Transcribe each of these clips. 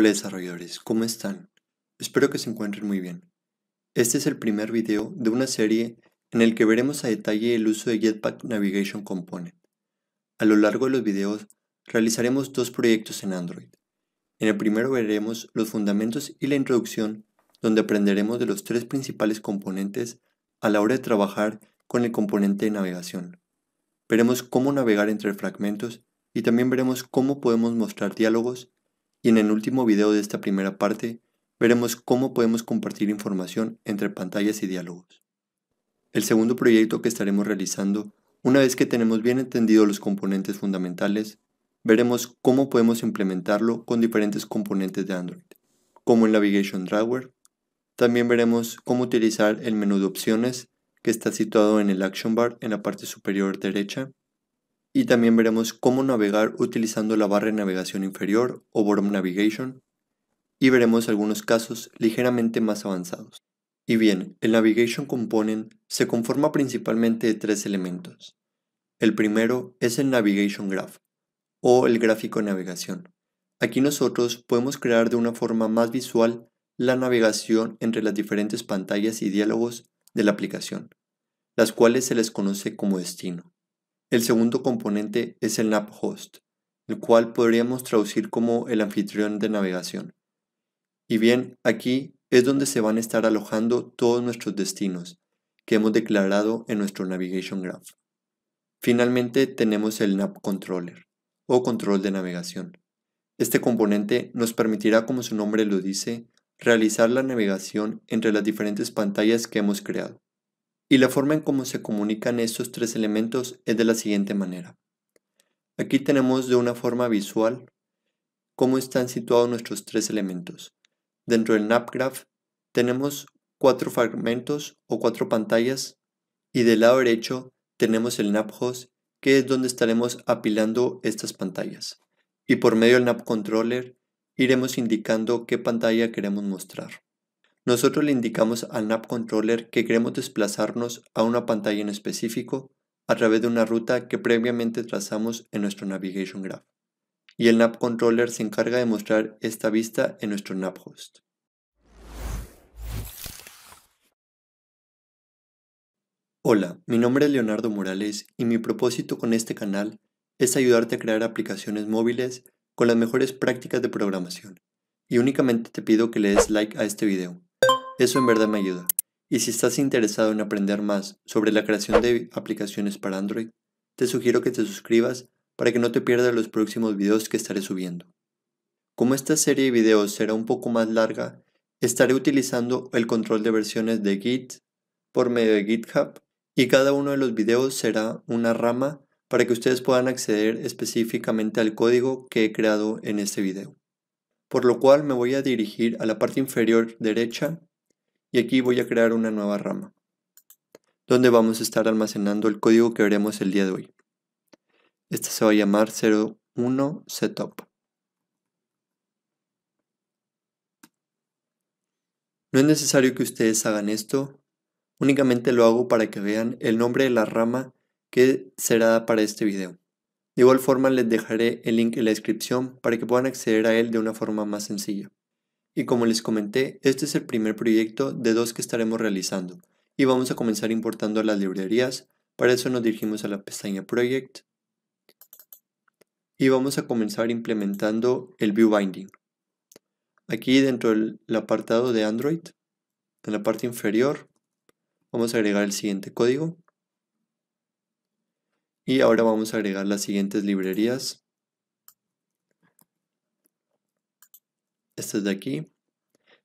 Hola desarrolladores, ¿cómo están? Espero que se encuentren muy bien. Este es el primer video de una serie en el que veremos a detalle el uso de Jetpack Navigation Component. A lo largo de los videos realizaremos dos proyectos en Android. En el primero veremos los fundamentos y la introducción donde aprenderemos de los tres principales componentes a la hora de trabajar con el componente de navegación. Veremos cómo navegar entre fragmentos y también veremos cómo podemos mostrar diálogos y en el último video de esta primera parte, veremos cómo podemos compartir información entre pantallas y diálogos. El segundo proyecto que estaremos realizando, una vez que tenemos bien entendido los componentes fundamentales, veremos cómo podemos implementarlo con diferentes componentes de Android, como el Navigation Drawer. También veremos cómo utilizar el menú de opciones que está situado en el Action Bar en la parte superior derecha y también veremos cómo navegar utilizando la barra de navegación inferior o bottom navigation y veremos algunos casos ligeramente más avanzados. Y bien, el Navigation Component se conforma principalmente de tres elementos. El primero es el Navigation Graph, o el gráfico de navegación. Aquí nosotros podemos crear de una forma más visual la navegación entre las diferentes pantallas y diálogos de la aplicación, las cuales se les conoce como destino. El segundo componente es el NAP host, el cual podríamos traducir como el anfitrión de navegación. Y bien, aquí es donde se van a estar alojando todos nuestros destinos que hemos declarado en nuestro Navigation Graph. Finalmente tenemos el NAP Controller o control de navegación. Este componente nos permitirá, como su nombre lo dice, realizar la navegación entre las diferentes pantallas que hemos creado. Y la forma en cómo se comunican estos tres elementos es de la siguiente manera. Aquí tenemos de una forma visual cómo están situados nuestros tres elementos. Dentro del NapGraph tenemos cuatro fragmentos o cuatro pantallas y del lado derecho tenemos el NapHost que es donde estaremos apilando estas pantallas. Y por medio del NapController iremos indicando qué pantalla queremos mostrar. Nosotros le indicamos al NAP Controller que queremos desplazarnos a una pantalla en específico a través de una ruta que previamente trazamos en nuestro Navigation Graph. Y el NAP Controller se encarga de mostrar esta vista en nuestro NAP Host. Hola, mi nombre es Leonardo Morales y mi propósito con este canal es ayudarte a crear aplicaciones móviles con las mejores prácticas de programación. Y únicamente te pido que le des like a este video. Eso en verdad me ayuda. Y si estás interesado en aprender más sobre la creación de aplicaciones para Android, te sugiero que te suscribas para que no te pierdas los próximos videos que estaré subiendo. Como esta serie de videos será un poco más larga, estaré utilizando el control de versiones de Git por medio de GitHub y cada uno de los videos será una rama para que ustedes puedan acceder específicamente al código que he creado en este video. Por lo cual me voy a dirigir a la parte inferior derecha y aquí voy a crear una nueva rama donde vamos a estar almacenando el código que veremos el día de hoy. Esta se va a llamar 01 setup. No es necesario que ustedes hagan esto, únicamente lo hago para que vean el nombre de la rama que será para este video. De igual forma les dejaré el link en la descripción para que puedan acceder a él de una forma más sencilla. Y como les comenté, este es el primer proyecto de dos que estaremos realizando y vamos a comenzar importando las librerías. Para eso nos dirigimos a la pestaña Project y vamos a comenzar implementando el View Binding. Aquí dentro del apartado de Android, en la parte inferior, vamos a agregar el siguiente código. Y ahora vamos a agregar las siguientes librerías estas de aquí.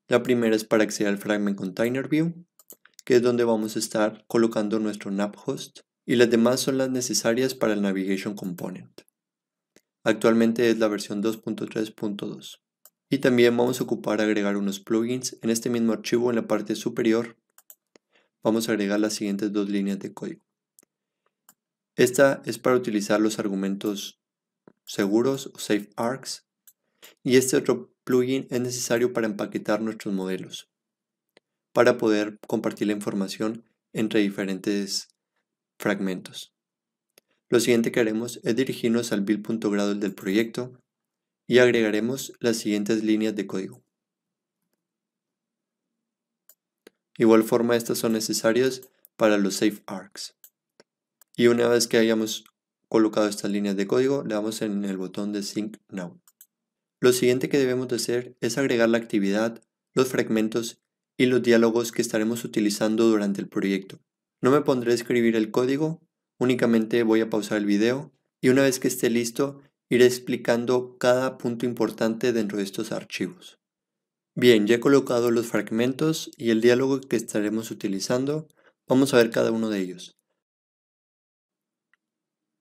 La primera es para acceder al Fragment Container View, que es donde vamos a estar colocando nuestro NAP host, y las demás son las necesarias para el Navigation Component. Actualmente es la versión 2.3.2. Y también vamos a ocupar agregar unos plugins en este mismo archivo en la parte superior. Vamos a agregar las siguientes dos líneas de código. Esta es para utilizar los argumentos seguros o safe arcs Y este otro plugin es necesario para empaquetar nuestros modelos, para poder compartir la información entre diferentes fragmentos. Lo siguiente que haremos es dirigirnos al build.gradle del proyecto y agregaremos las siguientes líneas de código. Igual forma estas son necesarias para los safe arcs. Y una vez que hayamos colocado estas líneas de código, le damos en el botón de Sync Now. Lo siguiente que debemos de hacer es agregar la actividad, los fragmentos y los diálogos que estaremos utilizando durante el proyecto. No me pondré a escribir el código, únicamente voy a pausar el video y una vez que esté listo iré explicando cada punto importante dentro de estos archivos. Bien, ya he colocado los fragmentos y el diálogo que estaremos utilizando, vamos a ver cada uno de ellos.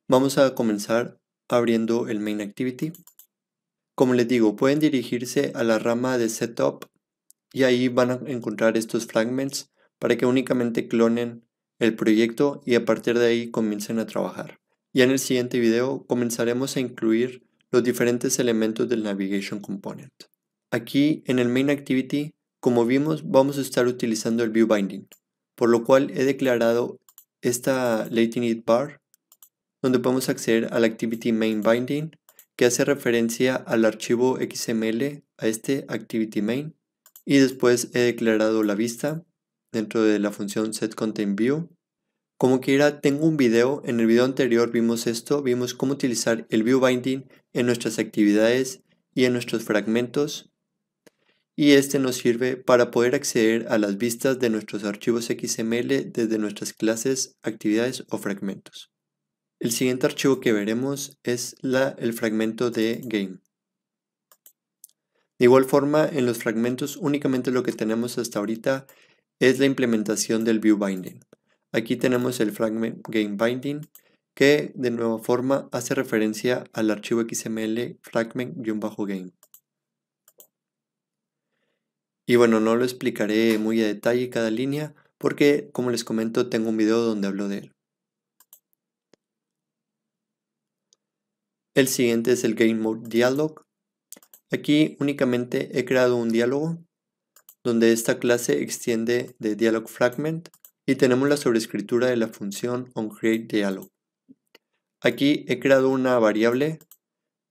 Vamos a comenzar abriendo el Main Activity. Como les digo, pueden dirigirse a la rama de setup y ahí van a encontrar estos fragments para que únicamente clonen el proyecto y a partir de ahí comiencen a trabajar. Ya en el siguiente video comenzaremos a incluir los diferentes elementos del Navigation Component. Aquí en el Main Activity, como vimos, vamos a estar utilizando el View Binding, por lo cual he declarado esta lateinit Bar, donde podemos acceder al Activity Main Binding que hace referencia al archivo XML, a este main y después he declarado la vista dentro de la función setContentView. Como quiera, tengo un video, en el video anterior vimos esto, vimos cómo utilizar el view binding en nuestras actividades y en nuestros fragmentos, y este nos sirve para poder acceder a las vistas de nuestros archivos XML desde nuestras clases, actividades o fragmentos. El siguiente archivo que veremos es la, el fragmento de game. De igual forma, en los fragmentos únicamente lo que tenemos hasta ahorita es la implementación del view binding. Aquí tenemos el fragment game binding que de nueva forma hace referencia al archivo XML fragment-game. Y bueno, no lo explicaré muy a detalle cada línea porque como les comento tengo un video donde hablo de él. El siguiente es el Game Mode Dialog. Aquí únicamente he creado un diálogo donde esta clase extiende de Dialog Fragment y tenemos la sobrescritura de la función onCreateDialog. Aquí he creado una variable,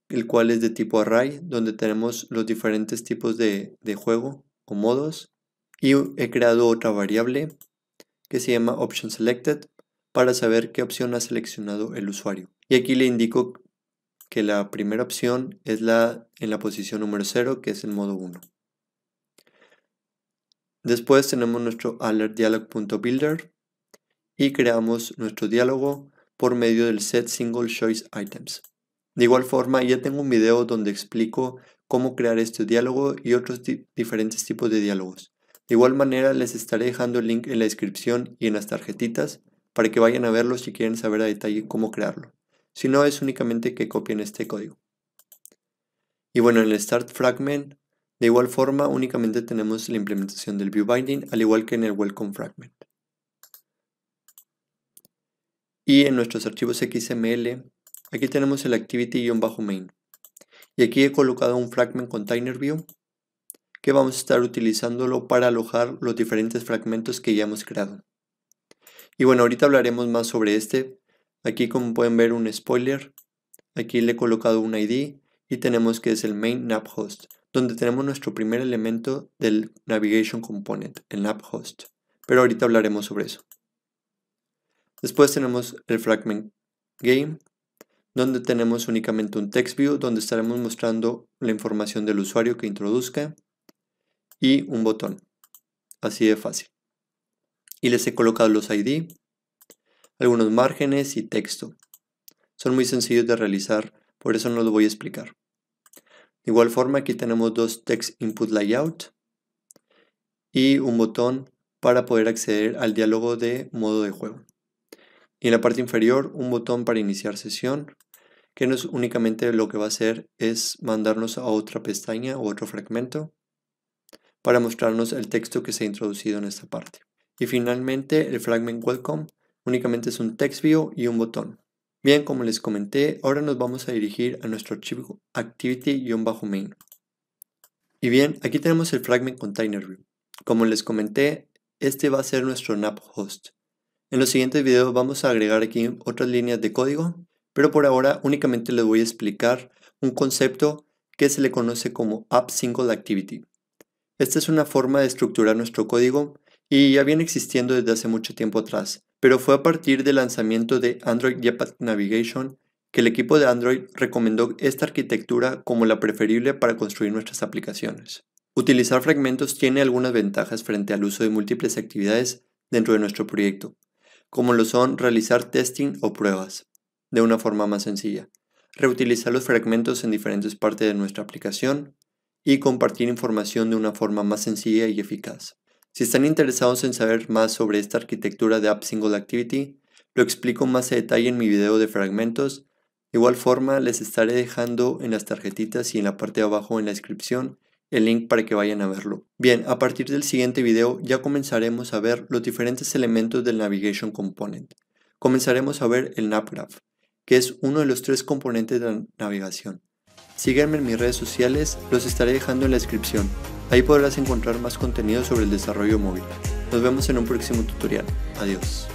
el cual es de tipo array, donde tenemos los diferentes tipos de, de juego o modos. Y he creado otra variable que se llama optionSelected para saber qué opción ha seleccionado el usuario. Y aquí le indico que la primera opción es la en la posición número 0, que es el modo 1. Después tenemos nuestro alertdialog.builder y creamos nuestro diálogo por medio del set single choice items. De igual forma, ya tengo un video donde explico cómo crear este diálogo y otros diferentes tipos de diálogos. De igual manera, les estaré dejando el link en la descripción y en las tarjetitas para que vayan a verlo si quieren saber a detalle cómo crearlo si no es únicamente que copien este código. Y bueno, en el start fragment, de igual forma, únicamente tenemos la implementación del view binding, al igual que en el welcome fragment. Y en nuestros archivos XML, aquí tenemos el activity-main. Y aquí he colocado un fragment container view que vamos a estar utilizándolo para alojar los diferentes fragmentos que ya hemos creado. Y bueno, ahorita hablaremos más sobre este, Aquí como pueden ver un spoiler, aquí le he colocado un ID y tenemos que es el main nap host, donde tenemos nuestro primer elemento del navigation component, el nap host. Pero ahorita hablaremos sobre eso. Después tenemos el fragment game, donde tenemos únicamente un text view, donde estaremos mostrando la información del usuario que introduzca y un botón. Así de fácil. Y les he colocado los ID algunos márgenes y texto. Son muy sencillos de realizar, por eso no los voy a explicar. De igual forma aquí tenemos dos text input layout y un botón para poder acceder al diálogo de modo de juego. Y en la parte inferior un botón para iniciar sesión que no es únicamente lo que va a hacer es mandarnos a otra pestaña o otro fragmento para mostrarnos el texto que se ha introducido en esta parte. Y finalmente el fragment welcome Únicamente es un TextView y un botón. Bien, como les comenté, ahora nos vamos a dirigir a nuestro archivo activity-main. Y bien, aquí tenemos el fragment container view. Como les comenté, este va a ser nuestro nap host. En los siguientes videos vamos a agregar aquí otras líneas de código, pero por ahora únicamente les voy a explicar un concepto que se le conoce como App Single Activity. Esta es una forma de estructurar nuestro código y ya viene existiendo desde hace mucho tiempo atrás, pero fue a partir del lanzamiento de Android Jetpack Navigation que el equipo de Android recomendó esta arquitectura como la preferible para construir nuestras aplicaciones. Utilizar fragmentos tiene algunas ventajas frente al uso de múltiples actividades dentro de nuestro proyecto, como lo son realizar testing o pruebas, de una forma más sencilla, reutilizar los fragmentos en diferentes partes de nuestra aplicación y compartir información de una forma más sencilla y eficaz. Si están interesados en saber más sobre esta arquitectura de App Single Activity, lo explico más a detalle en mi video de fragmentos. De igual forma, les estaré dejando en las tarjetitas y en la parte de abajo en la descripción el link para que vayan a verlo. Bien, a partir del siguiente video ya comenzaremos a ver los diferentes elementos del Navigation Component. Comenzaremos a ver el NavGraph, que es uno de los tres componentes de la navegación. Síganme en mis redes sociales, los estaré dejando en la descripción. Ahí podrás encontrar más contenido sobre el desarrollo móvil. Nos vemos en un próximo tutorial. Adiós.